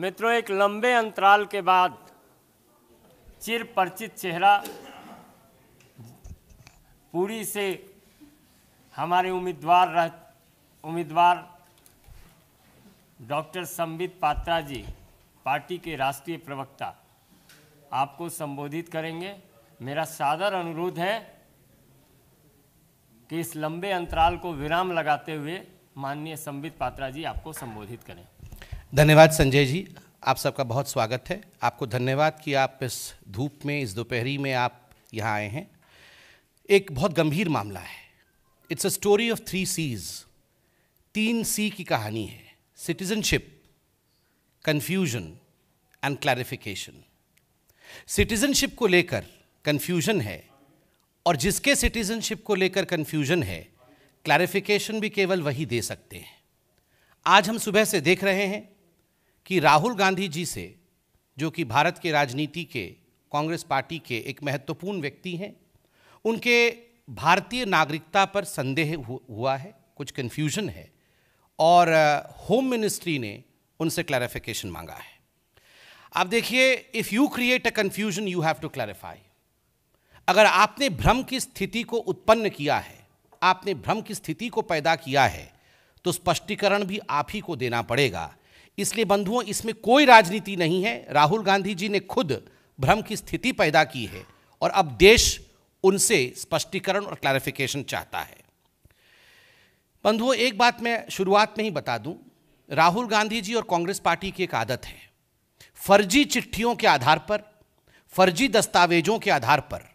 मित्रों एक लंबे अंतराल के बाद चिर परिचित चेहरा पूरी से हमारे उम्मीदवार रह उम्मीदवार डॉक्टर संबित पात्रा जी पार्टी के राष्ट्रीय प्रवक्ता आपको संबोधित करेंगे मेरा सादर अनुरोध है कि इस लंबे अंतराल को विराम लगाते हुए माननीय संबित पात्रा जी आपको संबोधित करें धन्यवाद संजय जी आप सबका बहुत स्वागत है आपको धन्यवाद कि आप इस धूप में इस दोपहरी में आप यहाँ आए हैं एक बहुत गंभीर मामला है it's a story of three Cs तीन सी की कहानी है citizenship confusion and clarification citizenship को लेकर कन्फ्यूजन है और जिसके सिटीजनशिप को लेकर कन्फ्यूजन है क्लैरिफिकेशन भी केवल वही दे सकते हैं आज हम सुबह से देख रहे हैं कि राहुल गांधी जी से जो कि भारत के राजनीति के कांग्रेस पार्टी के एक महत्वपूर्ण व्यक्ति हैं उनके भारतीय नागरिकता पर संदेह हुआ है कुछ कन्फ्यूजन है और होम uh, मिनिस्ट्री ने उनसे क्लैरिफिकेशन मांगा है आप देखिए if you create a confusion you have to clarify अगर आपने भ्रम की स्थिति को उत्पन्न किया है आपने भ्रम की स्थिति को पैदा किया है तो स्पष्टीकरण भी आप ही को देना पड़ेगा इसलिए बंधुओं इसमें कोई राजनीति नहीं है राहुल गांधी जी ने खुद भ्रम की स्थिति पैदा की है और अब देश उनसे स्पष्टीकरण और क्लैरिफिकेशन चाहता है बंधुओं एक बात मैं शुरुआत में ही बता दूं राहुल गांधी जी और कांग्रेस पार्टी की एक आदत है फर्जी चिट्ठियों के आधार पर फर्जी दस्तावेजों के आधार पर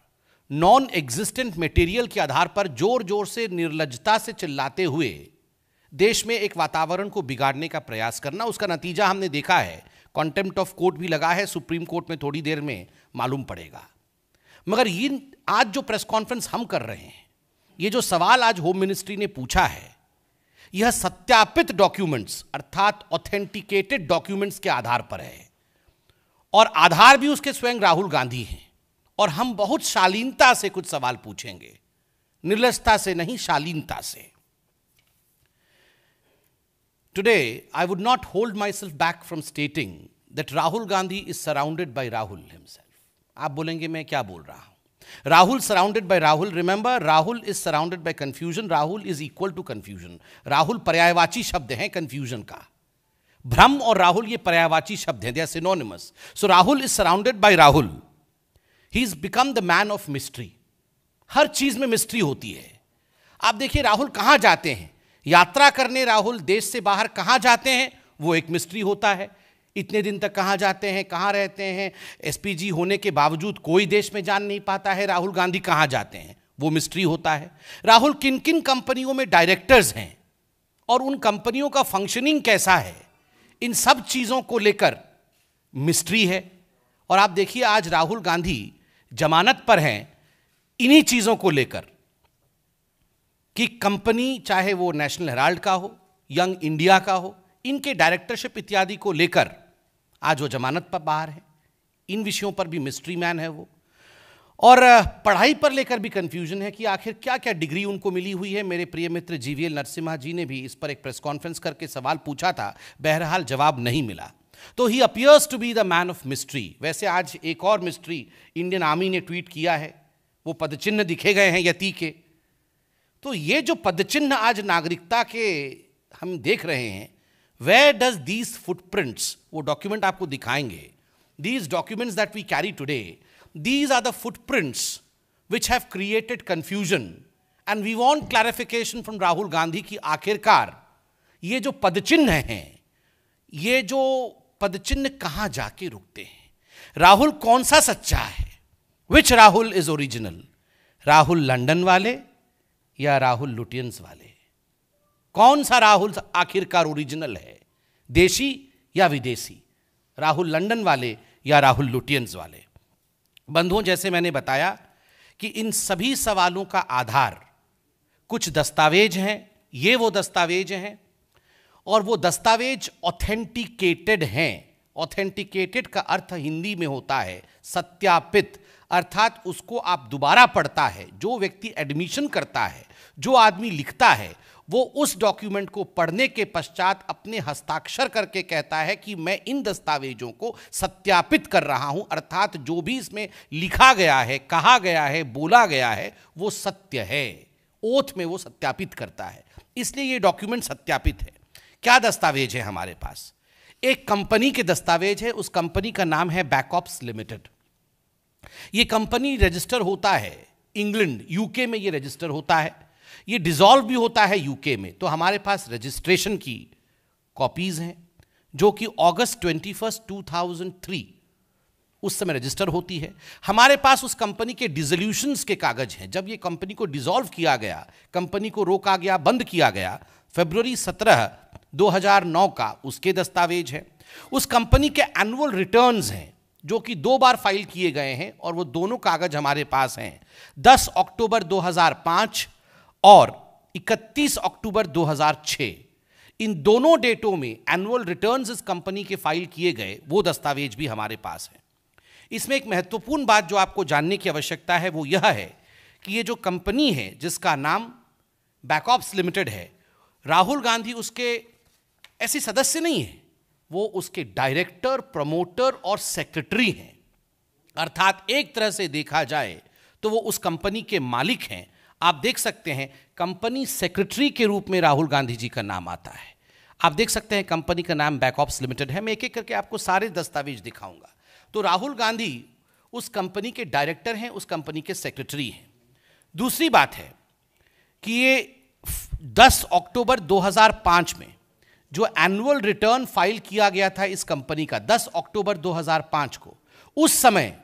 नॉन एग्जिस्टेंट मटेरियल के आधार पर जोर जोर से निर्लजता से चिल्लाते हुए देश में एक वातावरण को बिगाड़ने का प्रयास करना उसका नतीजा हमने देखा है कॉन्टेम्प्ट ऑफ कोर्ट भी लगा है सुप्रीम कोर्ट में थोड़ी देर में मालूम पड़ेगा मगर ये आज जो प्रेस कॉन्फ्रेंस हम कर रहे हैं ये जो सवाल आज होम मिनिस्ट्री ने पूछा है यह सत्यापित डॉक्यूमेंट्स अर्थात ऑथेंटिकेटेड डॉक्यूमेंट्स के आधार पर है और आधार भी उसके स्वयं राहुल गांधी हैं और हम बहुत शालीनता से कुछ सवाल पूछेंगे निर्लजता से नहीं शालीनता से Today, I would not hold myself back from stating that Rahul Gandhi is surrounded by Rahul himself. आप बोलेंगे मैं क्या बोल रहा हूं Rahul surrounded by Rahul remember Rahul is surrounded by confusion Rahul is equal to confusion Rahul पर्यायवाची शब्द हैं कंफ्यूजन का भ्रम और राहुल ये पर्यायवाची शब्द हैं they are synonymous so Rahul is surrounded by Rahul he is become the man of mystery हर चीज में मिस्ट्री होती है आप देखिए राहुल कहां जाते हैं यात्रा करने राहुल देश से बाहर कहाँ जाते हैं वो एक मिस्ट्री होता है इतने दिन तक कहाँ जाते हैं कहाँ रहते हैं एसपीजी होने के बावजूद कोई देश में जान नहीं पाता है राहुल गांधी कहाँ जाते हैं वो मिस्ट्री होता है राहुल किन किन कंपनियों में डायरेक्टर्स हैं और उन कंपनियों का फंक्शनिंग कैसा है इन सब चीज़ों को लेकर मिस्ट्री है और आप देखिए आज राहुल गांधी जमानत पर हैं इन्हीं चीज़ों को लेकर कि कंपनी चाहे वो नेशनल हेराल्ड का हो यंग इंडिया का हो इनके डायरेक्टरशिप इत्यादि को लेकर आज वो जमानत पर बाहर है इन विषयों पर भी मिस्ट्री मैन है वो और पढ़ाई पर लेकर भी कन्फ्यूजन है कि आखिर क्या क्या डिग्री उनको मिली हुई है मेरे प्रिय मित्र जीवीएल नरसिम्हा जी ने भी इस पर एक प्रेस कॉन्फ्रेंस करके सवाल पूछा था बहरहाल जवाब नहीं मिला तो he appears to be the man of mystery वैसे आज एक और मिस्ट्री इंडियन आर्मी ने ट्वीट किया है वो पदचिन्ह दिखे गए हैं यति के तो ये जो पदचिन्ह आज नागरिकता के हम देख रहे हैं वेयर डज दीज फुटप्रिंट्स वो डॉक्यूमेंट आपको दिखाएंगे these documents that we carry today these are the footprints which have created confusion and we want clarification from Rahul Gandhi की आखिरकार ये जो पदचिन्ह हैं ये जो पदचिन्ह कहाँ जाके रुकते हैं राहुल कौन सा सच्चा है which Rahul is original Rahul London वाले या राहुल लुटियंस वाले कौन सा राहुल आखिरकार ओरिजिनल है देशी या विदेशी राहुल लंदन वाले या राहुल लुटियंस वाले बंधुओं जैसे मैंने बताया कि इन सभी सवालों का आधार कुछ दस्तावेज हैं ये वो दस्तावेज हैं और वो दस्तावेज ऑथेंटिकेटेड हैं ऑथेंटिकेटेड का अर्थ हिंदी में होता है सत्यापित अर्थात उसको आप दोबारा पढ़ता है जो व्यक्ति एडमिशन करता है जो आदमी लिखता है वो उस डॉक्यूमेंट को पढ़ने के पश्चात अपने हस्ताक्षर करके कहता है कि मैं इन दस्तावेजों को सत्यापित कर रहा हूं अर्थात जो भी इसमें लिखा गया है कहा गया है बोला गया है वो सत्य है ओथ में वो सत्यापित करता है इसलिए ये डॉक्यूमेंट सत्यापित है क्या दस्तावेज है हमारे पास एक कंपनी के दस्तावेज है उस कंपनी का नाम है बैकऑप्स लिमिटेड ये कंपनी रजिस्टर होता है इंग्लैंड यूके में ये रजिस्टर होता है ये डिजॉल्व भी होता है यूके में तो हमारे पास रजिस्ट्रेशन की कॉपीज हैं जो कि August twenty first two thousand three उस समय रजिस्टर होती है हमारे पास उस कंपनी के डिजोल्यूशंस के कागज हैं जब ये कंपनी को डिजॉल्व किया गया कंपनी को रोका गया बंद किया गया दो 17 2009 का उसके दस्तावेज है उस कंपनी के एनुअल रिटर्न्स हैं जो कि दो बार फाइल किए गए हैं और वो दोनों कागज हमारे पास हैं 10 अक्टूबर 2005 और 31 अक्टूबर 2006 इन दोनों डेटों में एनुअल रिटर्न्स इस कंपनी के फाइल किए गए वो दस्तावेज भी हमारे पास हैं इसमें एक महत्वपूर्ण बात जो आपको जानने की आवश्यकता है वो यह है कि ये जो कंपनी है जिसका नाम बैकऑप्स लिमिटेड है राहुल गांधी उसके ऐसे सदस्य नहीं है वो उसके डायरेक्टर प्रमोटर और सेक्रेटरी हैं अर्थात एक तरह से देखा जाए तो वो उस कंपनी के मालिक हैं आप देख सकते हैं कंपनी सेक्रेटरी के रूप में राहुल गांधी जी का नाम आता है आप देख सकते हैं कंपनी का नाम बैकऑप्स लिमिटेड है मैं एक एक करके आपको सारे दस्तावेज दिखाऊंगा तो राहुल गांधी उस कंपनी के डायरेक्टर हैं उस कंपनी के सेक्रेटरी हैं दूसरी बात है कि ये 10 अक्टूबर 2005 में जो एनुअल रिटर्न फाइल किया गया था इस कंपनी का 10 अक्टूबर 2005 को उस समय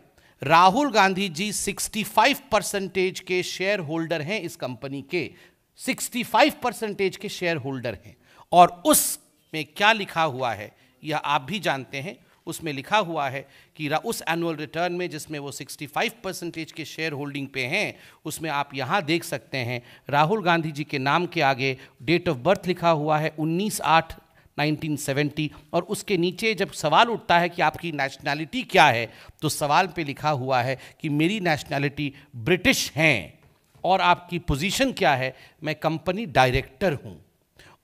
राहुल गांधी जी 65 परसेंटेज के शेयर होल्डर हैं इस कंपनी के 65 परसेंटेज के शेयर होल्डर हैं और उस में क्या लिखा हुआ है यह आप भी जानते हैं उसमें लिखा हुआ है कि उस एनुअल रिटर्न में जिसमें वो 65 परसेंटेज के शेयर होल्डिंग पे हैं उसमें आप यहाँ देख सकते हैं राहुल गांधी जी के नाम के आगे डेट ऑफ बर्थ लिखा हुआ है उन्नीस आठ 1970 और उसके नीचे जब सवाल उठता है कि आपकी नेशनैलिटी क्या है तो सवाल पे लिखा हुआ है कि मेरी नेशनैलिटी ब्रिटिश हैं और आपकी पोजीशन क्या है मैं कंपनी डायरेक्टर हूँ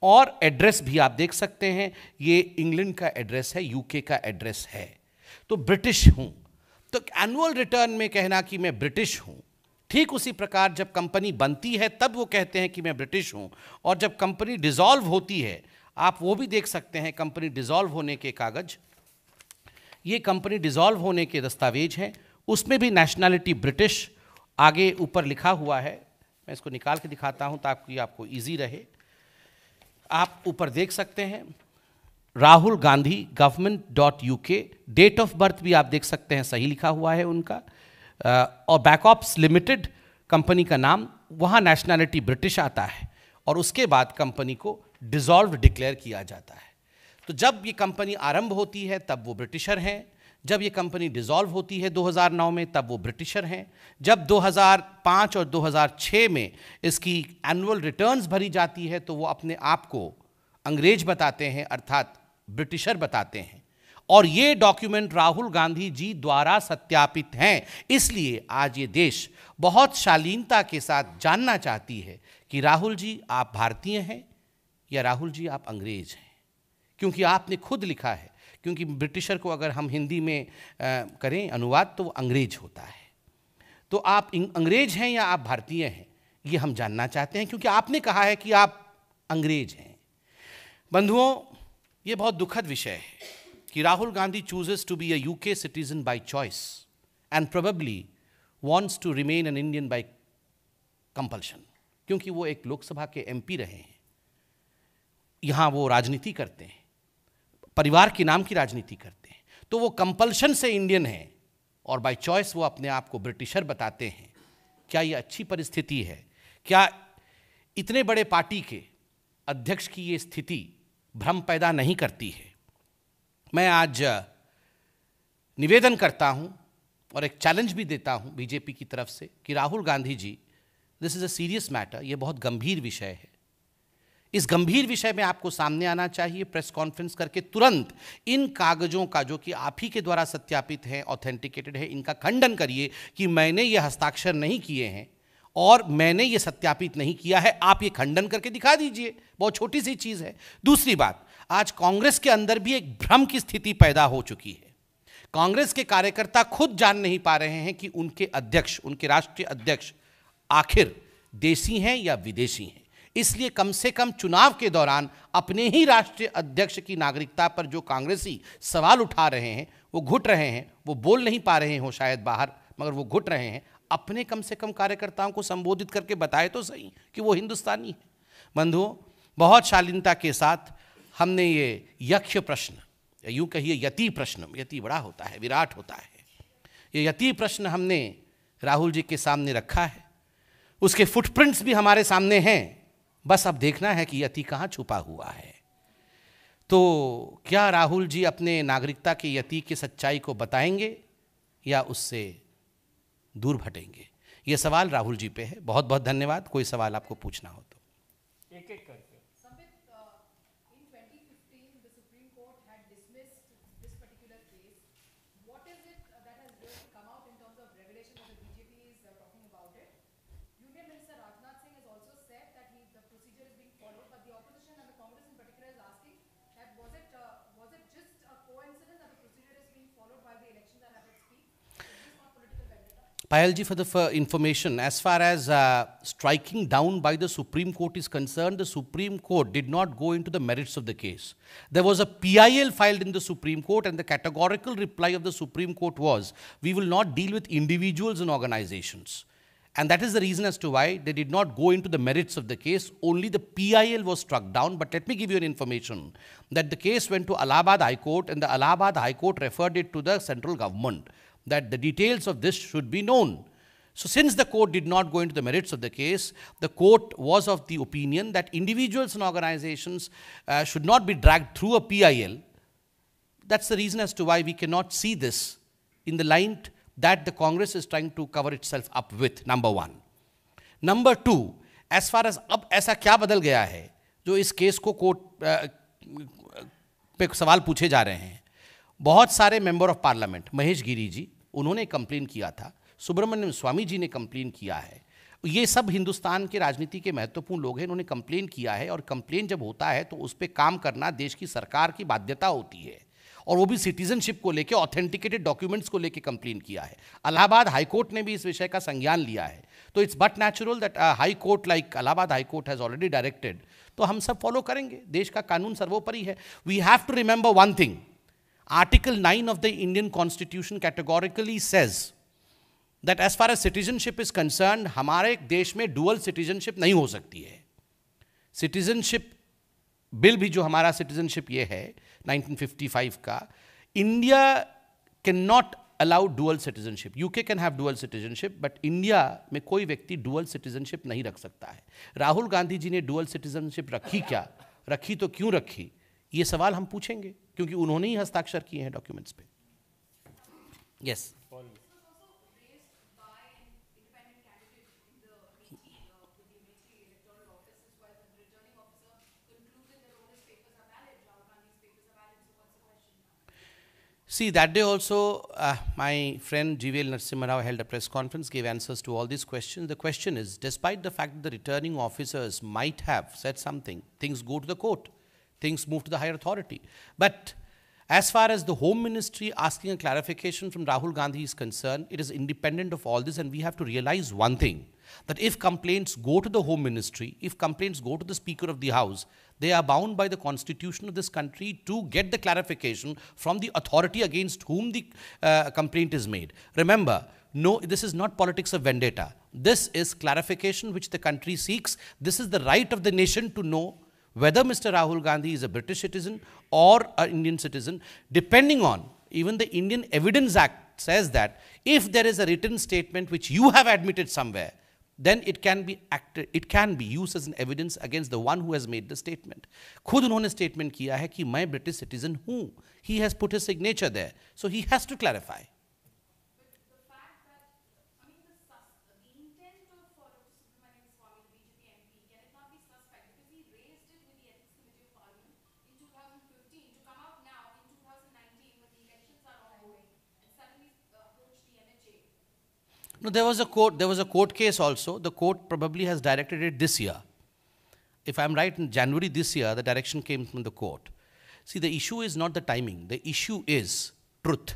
और एड्रेस भी आप देख सकते हैं ये इंग्लैंड का एड्रेस है यूके का एड्रेस है तो ब्रिटिश हूँ तो एनुअल रिटर्न में कहना कि मैं ब्रिटिश हूँ ठीक उसी प्रकार जब कंपनी बनती है तब वो कहते हैं कि मैं ब्रिटिश हूँ और जब कंपनी डिज़ोल्व होती है आप वो भी देख सकते हैं कंपनी डिज़ोल्व होने के कागज़ ये कंपनी डिज़ोल्व होने के दस्तावेज हैं उसमें भी नेशनैलिटी ब्रिटिश आगे ऊपर लिखा हुआ है मैं इसको निकाल के दिखाता हूँ ताकि आपको ईजी रहे आप ऊपर देख सकते हैं Rahul Gandhi government dot U K date of birth भी आप देख सकते हैं सही लिखा हुआ है उनका और बैकऑप्स लिमिटेड कंपनी का नाम वहाँ नेशनैलिटी ब्रिटिश आता है और उसके बाद कंपनी को डिजॉल्व डिक्लेयर किया जाता है तो जब ये कंपनी आरंभ होती है तब वो ब्रिटिशर हैं जब ये कंपनी डिसॉल्व होती है 2009 में तब वो ब्रिटिशर हैं जब 2005 और 2006 में इसकी एनुअल रिटर्न्स भरी जाती है तो वो अपने आप को अंग्रेज बताते हैं अर्थात ब्रिटिशर बताते हैं और ये डॉक्यूमेंट राहुल गांधी जी द्वारा सत्यापित हैं इसलिए आज ये देश बहुत शालीनता के साथ जानना चाहती है कि राहुल जी आप भारतीय हैं या राहुल जी आप अंग्रेज हैं क्योंकि आपने खुद लिखा है क्योंकि ब्रिटिशर को अगर हम हिंदी में करें अनुवाद तो वो अंग्रेज होता है तो आप अंग्रेज हैं या आप भारतीय हैं ये हम जानना चाहते हैं क्योंकि आपने कहा है कि आप अंग्रेज हैं बंधुओं ये बहुत दुखद विषय है कि Rahul Gandhi chooses to be a UK citizen by choice and probably wants to remain an Indian by compulsion क्योंकि वो एक लोकसभा के एमपी रहे हैं यहां वो राजनीति करते हैं परिवार के नाम की राजनीति करते हैं तो वो कंपल्शन से इंडियन है और बाय चॉइस वो अपने आप को ब्रिटिशर बताते हैं क्या ये अच्छी परिस्थिति है क्या इतने बड़े पार्टी के अध्यक्ष की ये स्थिति भ्रम पैदा नहीं करती है मैं आज निवेदन करता हूँ और एक चैलेंज भी देता हूँ बीजेपी की तरफ से कि Rahul Gandhi ji this is a serious matter ये बहुत गंभीर विषय है इस गंभीर विषय में आपको सामने आना चाहिए प्रेस कॉन्फ्रेंस करके तुरंत इन कागजों का जो कि आप ही के द्वारा सत्यापित हैं ऑथेंटिकेटेड है इनका खंडन करिए कि मैंने ये हस्ताक्षर नहीं किए हैं और मैंने ये सत्यापित नहीं किया है आप ये खंडन करके दिखा दीजिए बहुत छोटी सी चीज़ है दूसरी बात आज कांग्रेस के अंदर भी एक भ्रम की स्थिति पैदा हो चुकी है कांग्रेस के कार्यकर्ता खुद जान नहीं पा रहे हैं कि उनके अध्यक्ष उनके राष्ट्रीय अध्यक्ष आखिर देसी हैं या विदेशी हैं इसलिए कम से कम चुनाव के दौरान अपने ही राष्ट्रीय अध्यक्ष की नागरिकता पर जो कांग्रेसी सवाल उठा रहे हैं वो घुट रहे हैं वो बोल नहीं पा रहे हों शायद बाहर मगर वो घुट रहे हैं अपने कम से कम कार्यकर्ताओं को संबोधित करके बताए तो सही कि वो हिंदुस्तानी है बंधुओं बहुत शालीनता के साथ हमने ये यक्ष प्रश्न यूं कहिए यति प्रश्न यति बड़ा होता है विराट होता है ये यति प्रश्न हमने राहुल जी के सामने रखा है उसके फुटप्रिंट्स भी हमारे सामने हैं बस अब देखना है कि यति कहाँ छुपा हुआ है तो क्या राहुल जी अपने नागरिकता के यति की सच्चाई को बताएंगे या उससे दूर भटेंगे ये सवाल राहुल जी पे है बहुत बहुत धन्यवाद कोई सवाल आपको पूछना हो तो एक एक Payalji for the for information. As far as uh, striking down by the Supreme Court is concerned, the Supreme Court did not go into the merits of the case. There was a PIL filed in the Supreme Court and the categorical reply of the Supreme Court was, we will not deal with individuals and organizations. And that is the reason as to why they did not go into the merits of the case. Only the PIL was struck down. But let me give you an information that the case went to Allahabad High Court and the Allahabad High Court referred it to the central government that the details of this should be known. So since the court did not go into the merits of the case, the court was of the opinion that individuals and organizations uh, should not be dragged through a PIL. That's the reason as to why we cannot see this in the light that the Congress is trying to cover itself up with, number one. Number two, as far as अब ऐसा क्या बदल गया है जो इस case को court uh, पे सवाल पूछे जा रहे हैं बहुत सारे member of parliament Mahesh Giri ji उन्होंने कंप्लेन किया था सुब्रमण्यम स्वामी जी ने कंप्लेन किया है ये सब हिंदुस्तान के राजनीति के महत्वपूर्ण लोग हैं इन्होंने कंप्लेन किया है और कंप्लेन जब होता है तो उस पर काम करना देश की सरकार की बाध्यता होती है और वो भी सिटीजनशिप को लेकर ऑथेंटिकेटेड डॉक्यूमेंट्स को लेकर कंप्लेन किया है अलाहाबाद हाईकोर्ट ने भी इस विषय का संज्ञान लिया है तो it's but natural that high court like Allahabad high court has already directed तो हम सब फॉलो करेंगे देश का कानून सर्वोपरि है we have to remember one thing article nine of the Indian constitution categorically says that as far as citizenship is concern हमारे देश में डुअल सिटीजनशिप नहीं हो सकती है सिटीजनशिप बिल भी जो हमारा सिटीजनशिप ये है 1955 का India can not allow dual citizenship UK can have dual citizenship but India में कोई व्यक्ति डुअल सिटीजनशिप नहीं रख सकता है राहुल गांधी जी ने डुअल सिटीजनशिप रखी क्या रखी तो क्यों रखी ये सवाल हम पूछेंगे क्योंकि उन्होंने ही हस्ताक्षर किए हैं डॉक्यूमेंट्स पे yes see that day also my friend GVL Narasimha Rao held a press conference give answers to all this question the question is despite the fact the returning officers might have set something things go to the court things move to the higher authority. But as far as the Home Ministry asking a clarification from Rahul Gandhi is concerned, it is independent of all this, and we have to realize one thing that if complaints go to the Home Ministry, if complaints go to the Speaker of the House, they are bound by the constitution of this country to get the clarification from the authority against whom the uh, complaint is made. Remember, no, this is not politics of vendetta. This is clarification which the country seeks. This is the right of the nation to know whether Mr. Rahul Gandhi is a British citizen or an Indian citizen, depending on even the Indian Evidence Act says that if there is a written statement which you have admitted somewhere, then it can be acted, it can be used as an evidence against the one who has made the statement. खुद उन्होंने statement kiya hai ki मैं British citizen hoon. He has put his signature there, so he has to clarify. No, there was a court. There was a court case also. The court probably has directed it this year. If I'm right, in January this year, the direction came from the court. See, the issue is not the timing. The issue is truth.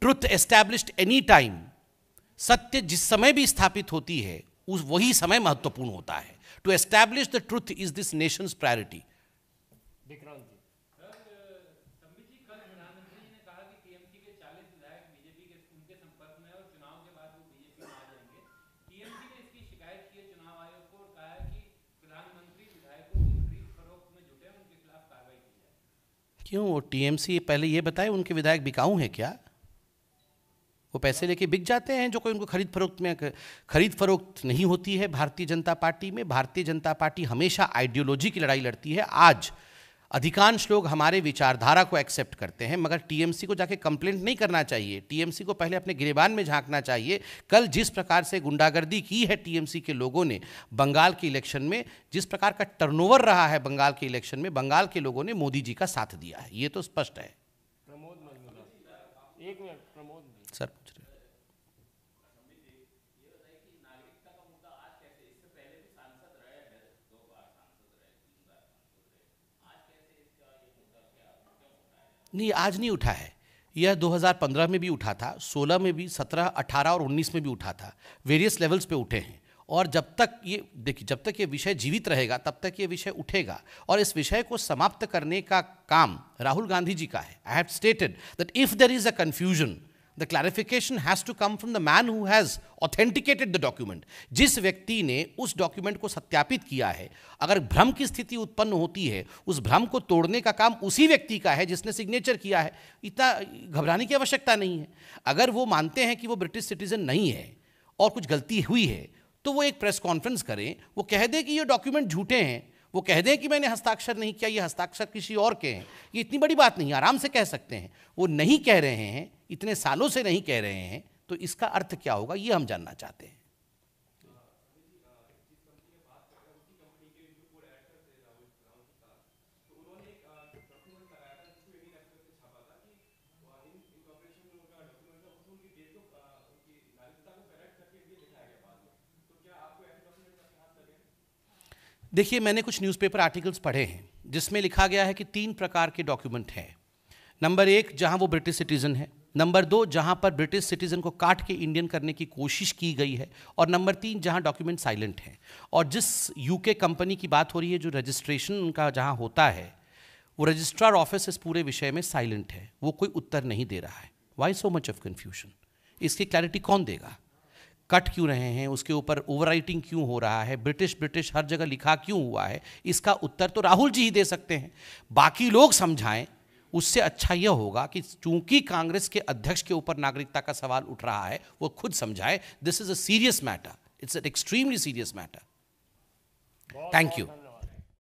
Truth established any time. सत्य जिस समय भी स्थापित होती है उस वही समय महत्वपूर्ण होता है to establish the truth is this nation's priority क्यों वो टीएमसी पहले ये बताए उनके विधायक बिकाऊ हैं क्या वो पैसे लेके बिक जाते हैं जो कोई उनको खरीद फरोख्त में खरीद फरोख्त नहीं होती है भारतीय जनता पार्टी में भारतीय जनता पार्टी हमेशा आइडियोलॉजी की लड़ाई लड़ती है आज अधिकांश लोग हमारे विचारधारा को एक्सेप्ट करते हैं मगर टीएमसी को जाके कंप्लेंट नहीं करना चाहिए टीएमसी को पहले अपने गिरेबान में झांकना चाहिए कल जिस प्रकार से गुंडागर्दी की है टीएमसी के लोगों ने बंगाल के इलेक्शन में जिस प्रकार का टर्नओवर रहा है बंगाल के इलेक्शन में बंगाल के लोगों ने मोदी जी का साथ दिया है ये तो स्पष्ट है प्रमोद एक मिनट प्रमोद सर नहीं आज नहीं उठा है यह 2015 में भी उठा था 16 में भी 17, 18 और 19 में भी उठा था वेरियस लेवल्स पे उठे हैं और जब तक ये देखिए जब तक ये विषय जीवित रहेगा तब तक ये विषय उठेगा और इस विषय को समाप्त करने का काम राहुल गांधी जी का है I have stated that if there is a confusion the clarification has to come from the man who has authenticated the document जिस व्यक्ति ने उस डॉक्यूमेंट को सत्यापित किया है अगर भ्रम की स्थिति उत्पन्न होती है उस भ्रम को तोड़ने का काम उसी व्यक्ति का है जिसने सिग्नेचर किया है इतना घबराने की आवश्यकता नहीं है अगर वो मानते हैं कि वो ब्रिटिश सिटीजन नहीं है और कुछ गलती हुई है तो वो एक प्रेस कॉन्फ्रेंस करें वो कह दें कि ये डॉक्यूमेंट झूठे हैं वो कह दें कि मैंने हस्ताक्षर नहीं किया ये हस्ताक्षर किसी और के हैं ये इतनी बड़ी बात नहीं आराम से कह सकते हैं वो नहीं कह रहे हैं इतने सालों से नहीं कह रहे हैं तो इसका अर्थ क्या होगा ये हम जानना चाहते हैं देखिए मैंने कुछ न्यूज़पेपर आर्टिकल्स पढ़े हैं जिसमें लिखा गया है कि तीन प्रकार के डॉक्यूमेंट हैं नंबर एक जहां वो ब्रिटिश सिटीज़न है नंबर दो जहां पर ब्रिटिश सिटीजन को काट के इंडियन करने की कोशिश की गई है और नंबर तीन जहां डॉक्यूमेंट साइलेंट हैं और जिस यूके कंपनी की बात हो रही है जो रजिस्ट्रेशन उनका जहां होता है वो रजिस्ट्रार ऑफिस इस पूरे विषय में साइलेंट है वो कोई उत्तर नहीं दे रहा है why so much of confusion इसकी क्लैरिटी कौन देगा कट क्यों रहे हैं उसके ऊपर ओवर क्यों हो रहा है ब्रिटिश ब्रिटिश हर जगह लिखा क्यों हुआ है इसका उत्तर तो राहुल जी ही दे सकते हैं बाकी लोग समझाएं उससे अच्छा यह होगा कि चूंकि कांग्रेस के अध्यक्ष के ऊपर नागरिकता का सवाल उठ रहा है वो खुद समझाए this is a serious matter it's an extremely serious matter thank you